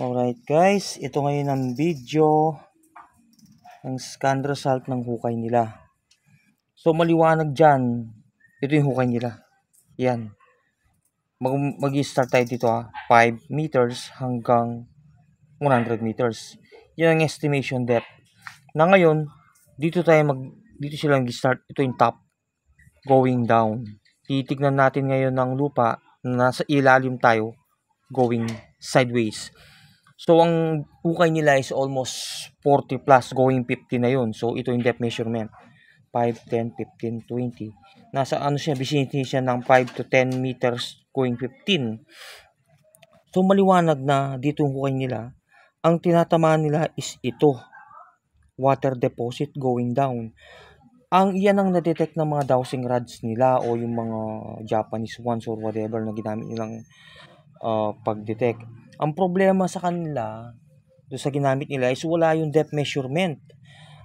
Alright guys, ito ngayon ang video ng scan result ng hukay nila. So maliwanag dyan, ito yung hukay nila. Yan. Mag-start mag tayo dito ha, 5 meters hanggang 100 meters. Yan ang estimation depth. Na ngayon, dito tayo mag, dito sila mag-start, ito yung top, going down. Titignan natin ngayon ng lupa na nasa ilalim tayo, going sideways. So, ang hukay nila is almost 40 plus going 50 na yun. So, ito yung depth measurement. 5, 10, 15, 20. Nasa ano siya, vicinity siya ng 5 to 10 meters going 15. So, maliwanag na dito yung hukay nila. Ang tinatamaan nila is ito. Water deposit going down. Ang iyan ang na-detect ng mga dowsing rods nila o yung mga Japanese ones or whatever na ginamit nilang uh, pag-detect ang problema sa kanila, do sa ginamit nila is wala yung depth measurement.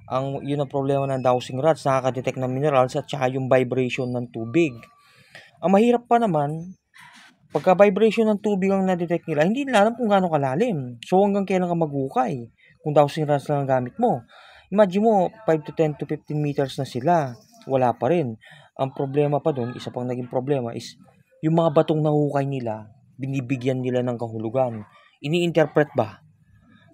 Ang yun ang problema ng dowsing rods, nakaka-detect ng minerals at saka yung vibration ng tubig. Ang mahirap pa naman, pagka vibration ng tubig ang na-detect nila, hindi nila alam kung gaano kalalim. So hanggang kailan ka maghukay kung dowsing rods lang ang gamit mo. Imagine mo, 5 to 10 to 15 meters na sila, wala pa rin. Ang problema pa doon, isa pang naging problema is yung mga batong nahukay nila, binibigyan nila ng kahulugan. Iniinterpret ba?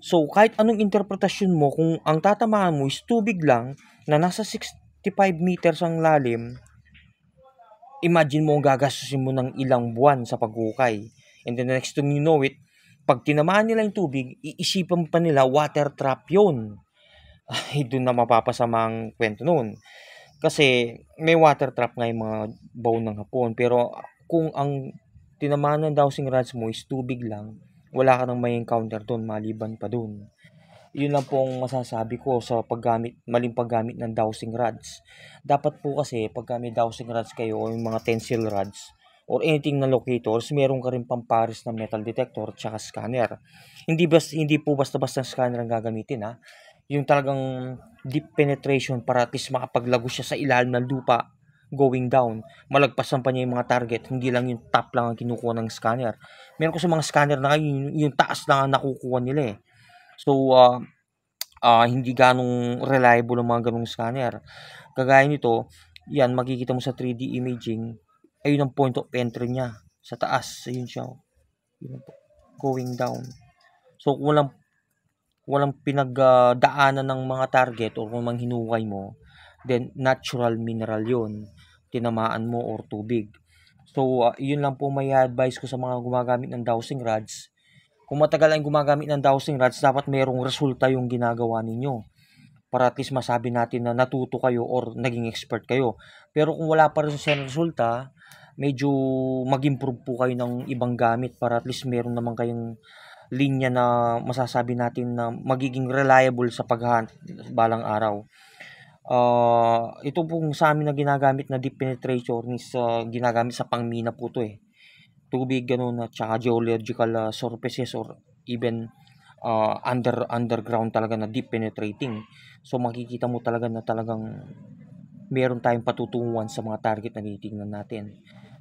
So, kahit anong interpretasyon mo, kung ang tatamaan mo is tubig lang na nasa 65 meters ang lalim, imagine mo ang gagastusin mo ng ilang buwan sa pagkukay. And then the next time you know it, pag tinamaan nila yung tubig, iisipan pa nila water trap yon. Ay, doon na mapapasama ang kwento noon. Kasi may water trap nga yung mga baon ng hapon. Pero kung ang Tinamaan ng dowsing rods mo is tubig lang. Wala ka nang may encounter doon maliban pa doon. Yun lang pong masasabi ko sa paggamit, maling paggamit ng dowsing rods. Dapat po kasi pagka may dowsing rods kayo o yung mga tensile rods, or anything na locators, meron ka rin pang pares na metal detector at scanner. Hindi, bas, hindi po basta-basta scanner ang gagamitin ha. Yung talagang deep penetration para at least makapaglago siya sa ilalim ng lupa going down. Malagpasan pa niya yung mga target. Hindi lang yung top lang ang kinukuha ng scanner. Meron ko kasi mga scanner na kayo, yung, yung taas lang ang nakukuha nila eh. So, uh, uh, hindi ganong reliable ang mga ganong scanner. Kagaya nito, yan, makikita mo sa 3D imaging, ayun ang point of entry niya. Sa taas, ayun siya. Oh. Yun po, going down. So, kung walang, walang pinagdaanan ng mga target o kung mang hinukay mo, then natural mineral yon tinamaan mo or tubig. So, uh, yun lang po may advice ko sa mga gumagamit ng dowsing rods. Kung matagal ang gumagamit ng dowsing rods, dapat mayroong resulta yung ginagawa ninyo. Para at least masabi natin na natuto kayo or naging expert kayo. Pero kung wala pa rin sa resulta, medyo mag-improve po kayo ng ibang gamit para at least meron naman kayong linya na masasabi natin na magiging reliable sa paghahunt balang araw. Uh, ito pong sa amin na ginagamit na deep penetration is uh, ginagamit sa pangmina po to eh. Tubig, ganun, at saka geological uh, surfaces or even uh, under underground talaga na deep penetrating. So makikita mo talaga na talagang meron tayong patutunguhan sa mga target na tinitingnan natin.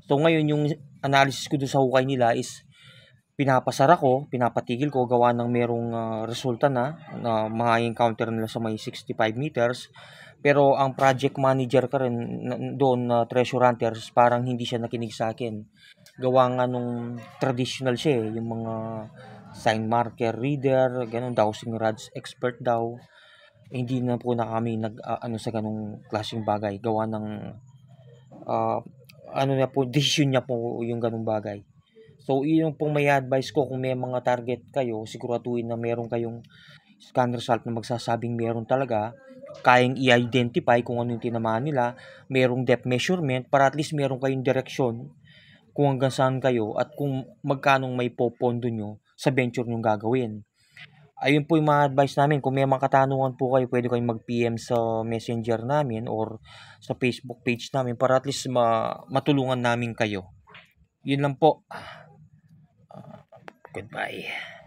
So ngayon yung analysis ko doon sa hukay nila is pinapasara ko, pinapatigil ko gawa ng merong uh, resulta na na uh, mga encounter nila sa may 65 meters pero ang project manager ka rin doon na uh, treasure hunters, parang hindi siya nakinig sa akin. Gawa nga nung traditional siya eh, yung mga sign marker reader, ganun, dowsing rods expert daw. Eh, hindi na po na kami nag uh, ano sa ganung klaseng bagay. Gawa ng uh, ano na po, decision niya po yung ganung bagay. So, yun po may advice ko kung may mga target kayo, siguraduhin na meron kayong scan result na magsasabing meron talaga, kayang i-identify kung ano yung tinamaan nila, merong depth measurement para at least meron kayong direction kung hanggang saan kayo at kung magkanong may popondo nyo sa venture nyo gagawin. Ayun po yung mga advice namin. Kung may mga katanungan po kayo, pwede kayong mag-PM sa messenger namin or sa Facebook page namin para at least ma- matulungan namin kayo. Yun lang po. Uh, goodbye.